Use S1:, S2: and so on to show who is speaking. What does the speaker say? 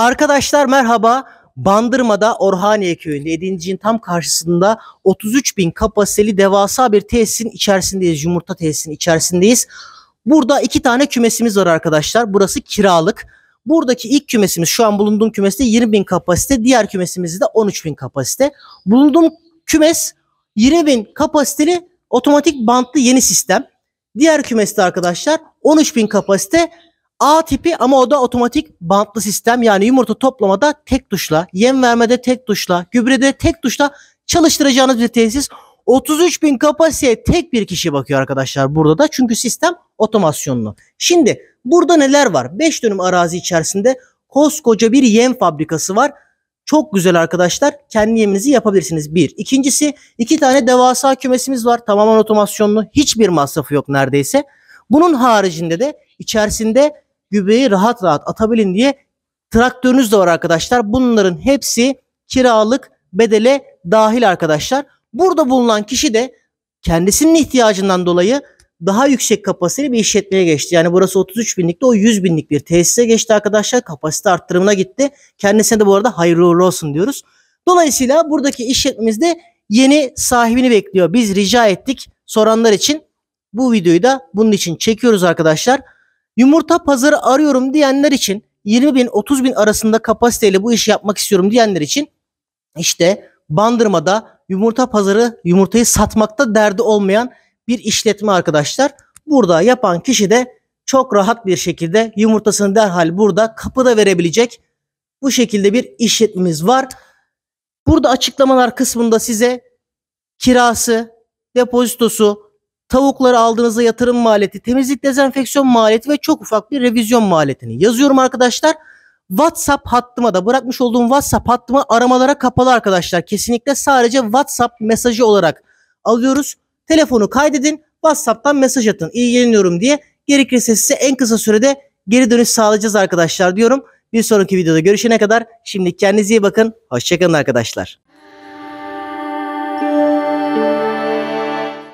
S1: Arkadaşlar merhaba. Bandırma'da Orhaniye köyünde Edinci'nin tam karşısında 33 bin kapasiteli devasa bir tesisin içerisindeyiz. Yumurta tesisinin içerisindeyiz. Burada iki tane kümesimiz var arkadaşlar. Burası kiralık. Buradaki ilk kümesimiz şu an bulunduğum kümesi 20 bin kapasite. Diğer kümesimizde de 13 bin kapasite. Bulunduğum kümes 20 bin kapasiteli otomatik bantlı yeni sistem. Diğer kümeste arkadaşlar 13 bin kapasite A tipi ama o da otomatik bantlı sistem yani yumurta toplamada tek tuşla, yem vermede tek tuşla, gübrede tek tuşla çalıştıracağınız bir tesis. 33 bin kapasiteye tek bir kişi bakıyor arkadaşlar burada da çünkü sistem otomasyonlu. Şimdi burada neler var? 5 dönüm arazi içerisinde koskoca bir yem fabrikası var. Çok güzel arkadaşlar. Kendi yeminizi yapabilirsiniz. Bir. İkincisi iki tane devasa kümesimiz var. Tamamen otomasyonlu. Hiçbir masrafı yok neredeyse. Bunun haricinde de içerisinde gübreyi rahat rahat atabilin diye traktörünüz de var arkadaşlar. Bunların hepsi kiralık bedele dahil arkadaşlar. Burada bulunan kişi de kendisinin ihtiyacından dolayı daha yüksek kapasiteli bir işletmeye geçti. Yani burası 33 binlik de o 100 binlik bir tesise geçti arkadaşlar. Kapasite arttırımına gitti. Kendisine de bu arada hayırlı uğurlu olsun diyoruz. Dolayısıyla buradaki de yeni sahibini bekliyor. Biz rica ettik soranlar için. Bu videoyu da bunun için çekiyoruz arkadaşlar. Yumurta pazarı arıyorum diyenler için 20 bin 30 bin arasında kapasiteyle bu işi yapmak istiyorum diyenler için işte Bandırma'da yumurta pazarı yumurtayı satmakta derdi olmayan bir işletme arkadaşlar. Burada yapan kişi de çok rahat bir şekilde yumurtasını derhal burada kapıda verebilecek bu şekilde bir işletmemiz var. Burada açıklamalar kısmında size kirası, depozitosu, tavukları aldığınızda yatırım maliyeti, temizlik dezenfeksiyon maliyeti ve çok ufak bir revizyon maliyetini yazıyorum arkadaşlar. WhatsApp hattıma da bırakmış olduğum WhatsApp hattıma aramalara kapalı arkadaşlar. Kesinlikle sadece WhatsApp mesajı olarak alıyoruz. Telefonu kaydedin, WhatsApp'tan mesaj atın. İlgileniyorum diye. Gerekirse size en kısa sürede geri dönüş sağlayacağız arkadaşlar diyorum. Bir sonraki videoda görüşene kadar şimdi kendinize iyi bakın. Hoşçakalın arkadaşlar.